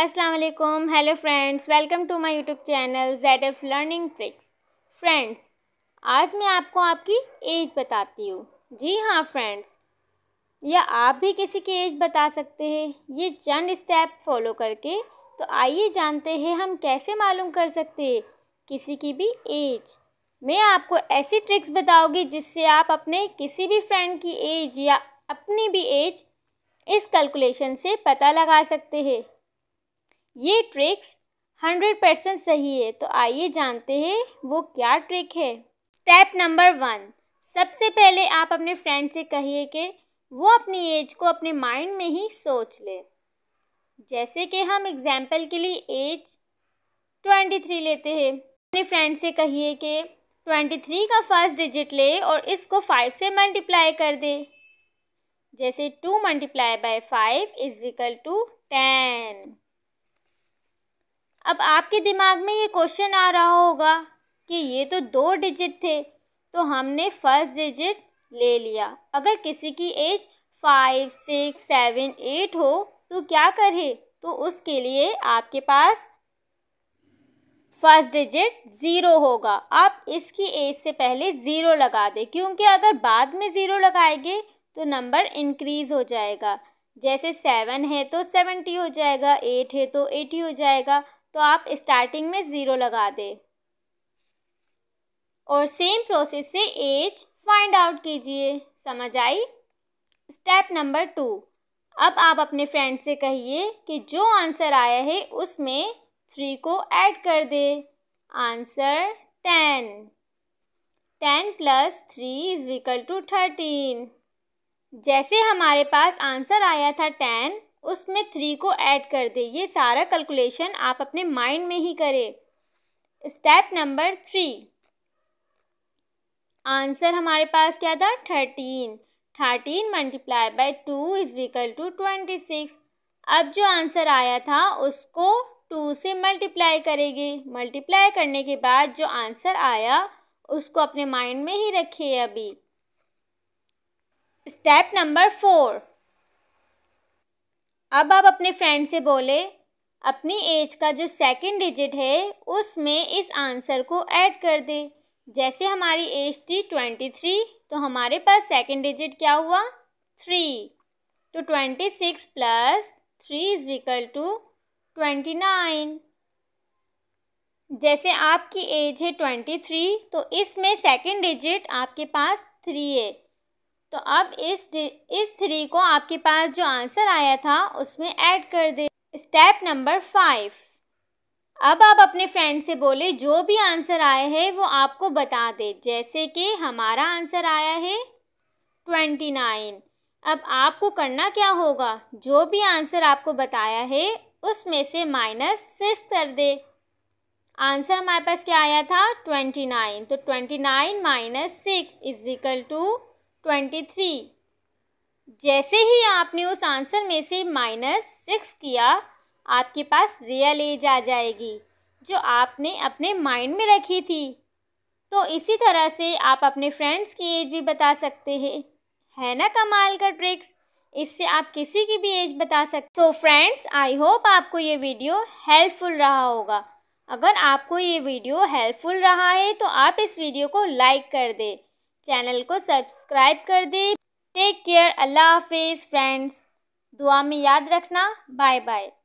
अस्सलाम वालेकुम hello friends welcome to my YouTube channel Z F learning tricks friends आज मैं आपको आपकी एज बताती हूँ जी हाँ फ्रेंड्स या आप भी किसी की एज बता सकते हैं ये चंद स्टेप फॉलो करके तो आइए जानते हैं हम कैसे मालूम कर सकते हैं किसी की भी एज मैं आपको ऐसी ट्रिक्स बताऊँगी जिससे आप अपने किसी भी फ्रेंड की एज या अपनी भी एज इस कैलकुलेशन से पता लगा सकते हैं ये ट्रिक्स हंड्रेड परसेंट सही है तो आइए जानते हैं वो क्या ट्रिक है स्टेप नंबर वन सबसे पहले आप अपने फ्रेंड से कहिए कि वो अपनी एज को अपने माइंड में ही सोच ले जैसे कि हम एग्जाम्पल के लिए एज ट्वेंटी थ्री लेते हैं अपने फ्रेंड से कहिए कि ट्वेंटी थ्री का फर्स्ट डिजिट ले और इसको फाइव से मल्टीप्लाई कर दे जैसे two multiply by five is equal to ten अब आपके दिमाग में ये क्वेश्चन आ रहा होगा कि ये तो दो डिजिट थे तो हमने फर्स्ट डिजिट ले लिया अगर किसी की age five six seven eight हो तो क्या करे तो उसके लिए आपके पास फर्स्ट डिजिट ज़ीरो होगा आप इसकी एज से पहले ज़ीरो लगा दें क्योंकि अगर बाद में ज़ीरो लगाएंगे तो नंबर इंक्रीज़ हो जाएगा जैसे सेवन है तो सेवेंटी हो जाएगा एट है तो एटी हो जाएगा तो आप स्टार्टिंग में ज़ीरो लगा दें और सेम प्रोसेस से एज फाइंड आउट कीजिए समझ आई स्टेप नंबर टू अब आप अपने फ्रेंड से कहिए कि जो आंसर आया है उसमें थ्री को ऐड कर दे answer ten ten plus three is equal to thirteen जैसे हमारे पास आंसर आया था टेन उसमें थ्री को ऐड कर दे ये सारा कैलकुलेशन आप अपने माइंड में ही करें स्टेप नंबर थ्री आंसर हमारे पास क्या था thirteen thirteen multiply by two is to twenty six अब जो आंसर आया था उसको टू से मल्टीप्लाई करेंगे मल्टीप्लाई करने के बाद जो आंसर आया उसको अपने माइंड में ही रखिए अभी स्टेप नंबर फोर अब आप अपने फ्रेंड से बोले अपनी एज का जो सेकंड डिजिट है उसमें इस आंसर को ऐड कर दे जैसे हमारी एज थी ट्वेंटी थ्री तो हमारे पास सेकंड डिजिट क्या हुआ थ्री तो twenty six plus three is equal to twenty nine जैसे आपकी एज है ट्वेंटी थ्री तो इसमें सेकंड डिजिट आपके पास थ्री है तो अब इस इस थ्री को आपके पास जो आंसर आया था उसमें ऐड कर दे स्टेप नंबर फाइव अब आप अपने फ्रेंड से बोले जो भी आंसर आया है वो आपको बता दे जैसे कि हमारा आंसर आया है ट्वेंटी नाइन अब आपको करना क्या होगा जो भी आंसर आपको बताया है उसमें से माइनस सिक्स कर दे आंसर हमारे पास क्या आया था ट्वेंटी नाइन तो twenty nine minus six is equal to twenty three जैसे ही आपने उस आंसर में से माइनस सिक्स किया आपके पास रियल एज आ जाएगी जो आपने अपने माइंड में रखी थी तो इसी तरह से आप अपने फ्रेंड्स की एज भी बता सकते हैं है ना कमाल का ट्रिक्स इससे आप किसी की भी एज बता सकते सो फ्रेंड्स आई होप आपको ये वीडियो हेल्पफुल रहा होगा अगर आपको ये वीडियो हेल्पफुल रहा है तो आप इस वीडियो को लाइक कर दें चैनल को सब्सक्राइब कर दें टेक केयर अल्लाह हाफिज़ फ्रेंड्स दुआ में याद रखना बाय बाय